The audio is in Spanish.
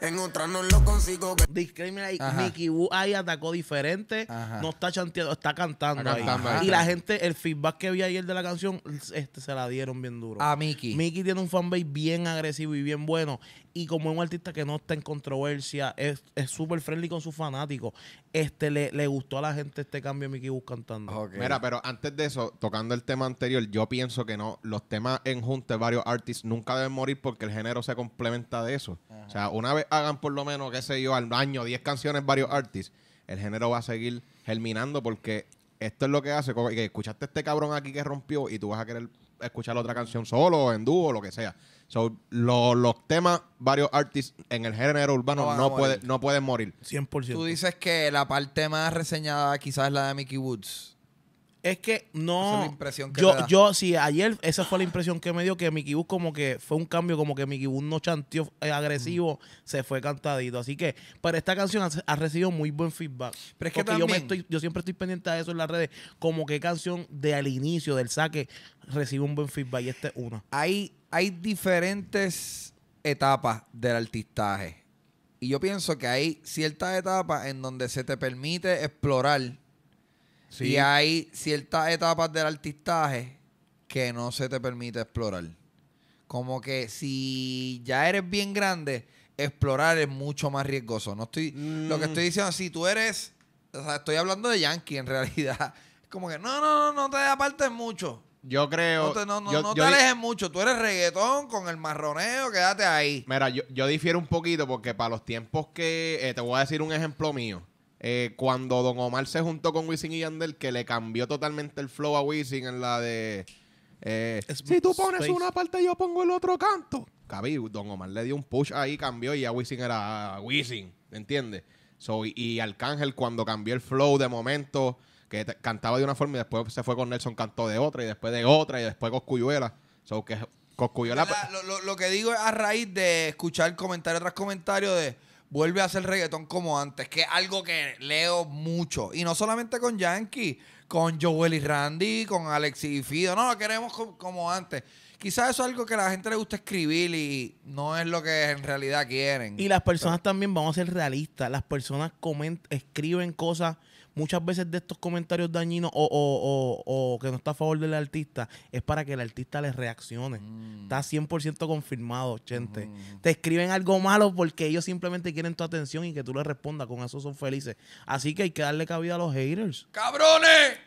en otra no lo consigo. Disclaimer ahí, Mickey Wu ahí atacó diferente, no está chanteando, está cantando, ahí. Y la gente, el feedback que vi ayer de la canción, este se la dieron bien duro. A Mickey. Mickey tiene un fanbase bien agresivo y bien bueno. Y como es un artista que no está en controversia, es súper friendly con sus fanáticos. Este le, le, gustó a la gente este cambio de Mickey Wu cantando. Mira, pero antes de eso, tocando el tema anterior, yo pienso que no, los temas en junta de varios artistas nunca deben morir porque el género se complementa de eso. O sea, una vez hagan por lo menos, qué sé yo, al año 10 canciones, varios artists, el género va a seguir germinando porque esto es lo que hace, que escuchaste este cabrón aquí que rompió y tú vas a querer escuchar otra canción solo, en dúo, lo que sea. So, los temas, varios artists en el género urbano no, puede, no pueden morir. 100%. Tú dices que la parte más reseñada quizás es la de Mickey Woods es que no. es impresión que yo, me yo, sí, ayer esa fue la impresión que me dio que Mickey Bus como que fue un cambio, como que Mickey Bus no chanteó eh, agresivo, mm. se fue cantadito. Así que para esta canción ha, recibido muy buen feedback. Pero es que yo, siempre estoy pendiente de eso en las redes, como que canción de al inicio, del saque, recibe un buen feedback y este es una. Hay, hay diferentes etapas del artistaje. Y yo pienso que hay ciertas etapas en donde se te permite explorar y hay ciertas etapas del artistaje que no se te permite explorar. Como que si ya eres bien grande, explorar es mucho más riesgoso. No estoy, Lo que estoy mm. diciendo, si tú eres, o sea, estoy hablando de Yankee en realidad. Como que no, no, no, no te apartes mucho. Yo creo. No te, no, no, te alejes mucho. Tú eres reggaetón con el marroneo, quédate ahí. Mira, yo, yo difiero un poquito porque para los tiempos que. Eh, te voy a decir un ejemplo mío. Eh, cuando Don Omar se juntó con Wisin y Yandel, que le cambió totalmente el flow a Wisin en la de. Eh, si tú pones una parte, yo pongo el otro canto. Cabi, Don Omar le dio un push ahí, cambió y ya Wisin era Wisin, ¿entiendes? So, y, alcángel Arcángel, cuando cambió el flow de momento, que cantaba de una forma y después se fue con Nelson, cantó de otra y después de otra y después Coscuyuela. So, que pues lo, lo, que digo es a raíz de escuchar comentarios tras comentarios de vuelve a hacer reggaetón como antes, que es algo que leo mucho. Y no solamente con Yankee, con Joel y Randy, con Alexis y Fido. No, lo queremos como, antes. Quizás eso es algo que a la gente le gusta escribir y no es lo que en realidad quieren. Y las personas también, vamos a ser realistas, las personas escriben cosas muchas veces de estos comentarios dañinos o, o, que no está a favor del artista es para que el artista les reaccione. Mm. Está 100% confirmado, gente. Mm. Te escriben algo malo porque ellos simplemente quieren tu atención y que tú les respondas. Con eso son felices. Así que hay que darle cabida a los haters. ¡Cabrones!